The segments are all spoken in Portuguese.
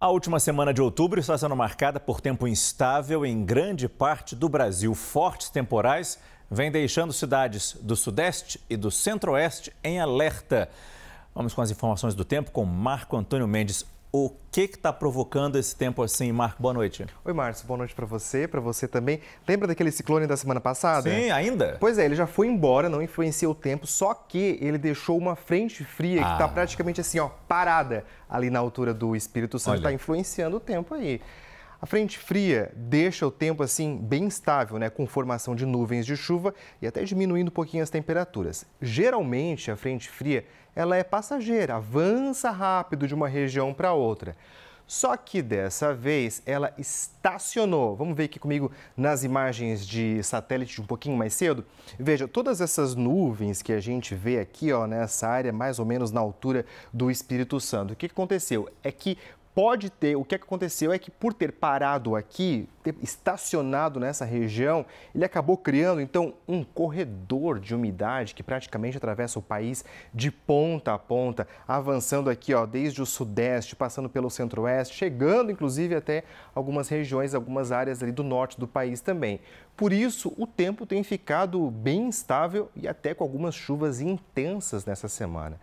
A última semana de outubro está sendo marcada por tempo instável em grande parte do Brasil. Fortes temporais vêm deixando cidades do Sudeste e do Centro-Oeste em alerta. Vamos com as informações do tempo com Marco Antônio Mendes o que está provocando esse tempo assim, Marco? Boa noite. Oi, Márcio, boa noite para você, para você também. Lembra daquele ciclone da semana passada? Sim, ainda? Pois é, ele já foi embora, não influenciou o tempo, só que ele deixou uma frente fria tá ah. que está praticamente assim, ó, parada ali na altura do Espírito Santo, está influenciando o tempo aí. A frente fria deixa o tempo assim bem estável, né, com formação de nuvens de chuva e até diminuindo um pouquinho as temperaturas. Geralmente a frente fria, ela é passageira, avança rápido de uma região para outra. Só que dessa vez ela estacionou. Vamos ver aqui comigo nas imagens de satélite de um pouquinho mais cedo. Veja, todas essas nuvens que a gente vê aqui, ó, nessa área mais ou menos na altura do Espírito Santo. O que aconteceu? É que pode ter, o é que aconteceu é que por ter parado aqui, ter estacionado nessa região, ele acabou criando então um corredor de umidade que praticamente atravessa o país de ponta a ponta, avançando aqui, ó, desde o sudeste, passando pelo centro-oeste, chegando inclusive até algumas regiões, algumas áreas ali do norte do país também. Por isso, o tempo tem ficado bem instável e até com algumas chuvas intensas nessa semana.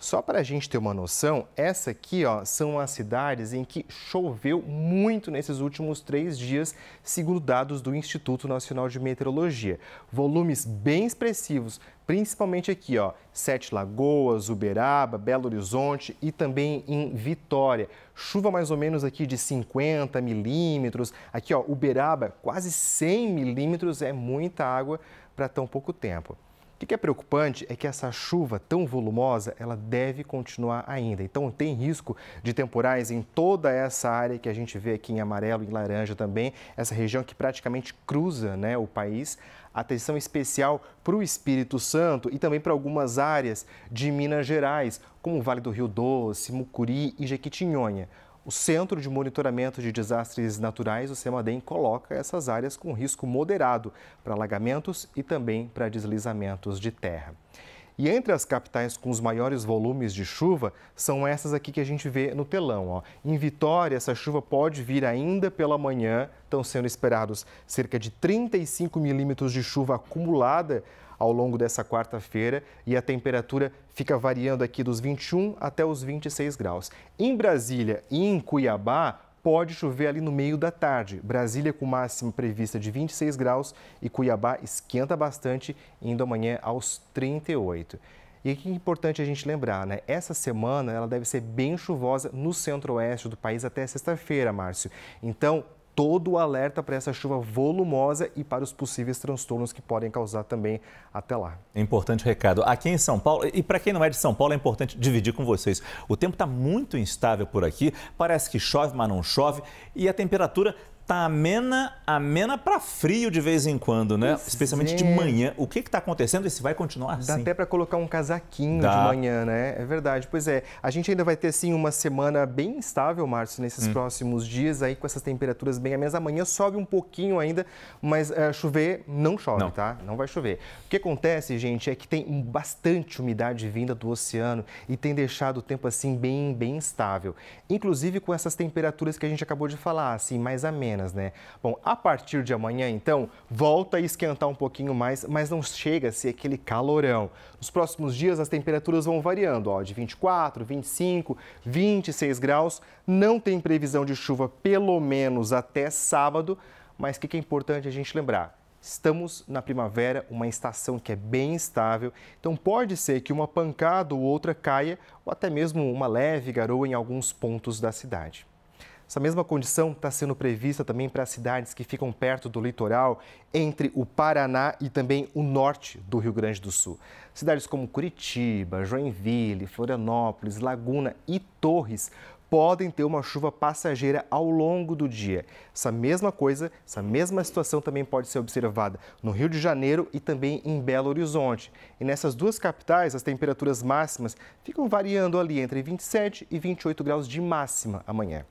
Só para a gente ter uma noção, essa aqui ó, são as cidades em que choveu muito nesses últimos três dias, segundo dados do Instituto Nacional de Meteorologia. Volumes bem expressivos, principalmente aqui, ó, Sete Lagoas, Uberaba, Belo Horizonte e também em Vitória. Chuva mais ou menos aqui de 50 milímetros. Aqui, ó, Uberaba, quase 100 milímetros, é muita água para tão pouco tempo. O que é preocupante é que essa chuva tão volumosa, ela deve continuar ainda. Então tem risco de temporais em toda essa área que a gente vê aqui em amarelo e laranja também, essa região que praticamente cruza né, o país. Atenção especial para o Espírito Santo e também para algumas áreas de Minas Gerais, como o Vale do Rio Doce, Mucuri e Jequitinhonha. O Centro de Monitoramento de Desastres Naturais, o CEMADEM, coloca essas áreas com risco moderado para alagamentos e também para deslizamentos de terra. E entre as capitais com os maiores volumes de chuva são essas aqui que a gente vê no telão. Ó. Em Vitória, essa chuva pode vir ainda pela manhã. Estão sendo esperados cerca de 35 milímetros de chuva acumulada ao longo dessa quarta-feira e a temperatura fica variando aqui dos 21 até os 26 graus. Em Brasília e em Cuiabá, pode chover ali no meio da tarde. Brasília com máxima prevista de 26 graus e Cuiabá esquenta bastante, indo amanhã aos 38. E que é importante a gente lembrar, né? Essa semana ela deve ser bem chuvosa no centro-oeste do país até sexta-feira, Márcio. Então, todo o alerta para essa chuva volumosa e para os possíveis transtornos que podem causar também até lá. Importante recado. Aqui em São Paulo, e para quem não é de São Paulo, é importante dividir com vocês. O tempo está muito instável por aqui, parece que chove, mas não chove, e a temperatura tá amena, amena para frio de vez em quando, né? Pois Especialmente é. de manhã. O que que tá acontecendo e se vai continuar assim? Dá até para colocar um casaquinho Dá. de manhã, né? É verdade. Pois é, a gente ainda vai ter sim uma semana bem estável, Márcio, nesses hum. próximos dias aí com essas temperaturas bem amenas. Amanhã sobe um pouquinho ainda, mas é, chover não chove, não. tá? Não vai chover. O que acontece, gente, é que tem bastante umidade vinda do oceano e tem deixado o tempo assim bem, bem estável. Inclusive com essas temperaturas que a gente acabou de falar, assim, mais amenas apenas, né? Bom, a partir de amanhã, então, volta a esquentar um pouquinho mais, mas não chega a ser aquele calorão. Nos próximos dias, as temperaturas vão variando, ó, de 24, 25, 26 graus. Não tem previsão de chuva, pelo menos até sábado, mas o que, que é importante a gente lembrar? Estamos na primavera, uma estação que é bem estável, então pode ser que uma pancada ou outra caia, ou até mesmo uma leve garoa em alguns pontos da cidade. Essa mesma condição está sendo prevista também para cidades que ficam perto do litoral, entre o Paraná e também o norte do Rio Grande do Sul. Cidades como Curitiba, Joinville, Florianópolis, Laguna e Torres podem ter uma chuva passageira ao longo do dia. Essa mesma coisa, essa mesma situação também pode ser observada no Rio de Janeiro e também em Belo Horizonte. E nessas duas capitais, as temperaturas máximas ficam variando ali entre 27 e 28 graus de máxima amanhã.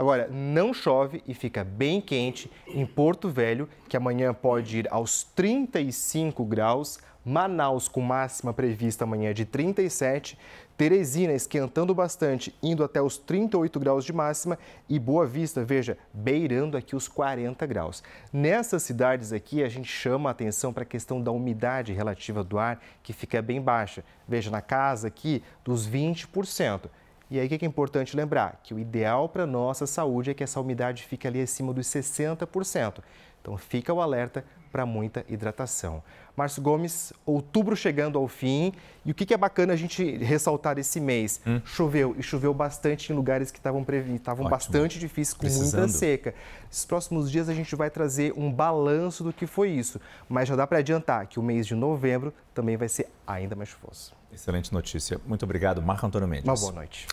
Agora, não chove e fica bem quente em Porto Velho, que amanhã pode ir aos 35 graus. Manaus com máxima prevista amanhã de 37, Teresina esquentando bastante, indo até os 38 graus de máxima e Boa Vista, veja, beirando aqui os 40 graus. Nessas cidades aqui a gente chama a atenção para a questão da umidade relativa do ar, que fica bem baixa. Veja na casa aqui dos 20%. E aí o que é importante lembrar? Que o ideal para nossa saúde é que essa umidade fique ali acima dos 60%. Então fica o alerta para muita hidratação. Márcio Gomes, outubro chegando ao fim. E o que, é bacana a gente ressaltar esse mês? Hum. Choveu, e choveu bastante em lugares que estavam estavam bastante difíceis, com Precisando. muita seca. Nos próximos dias a gente vai trazer um balanço do que foi isso. Mas já dá para adiantar que o mês de novembro também vai ser ainda mais chuvoso. Excelente notícia. Muito obrigado, Marco Antônio Mendes. Uma boa noite.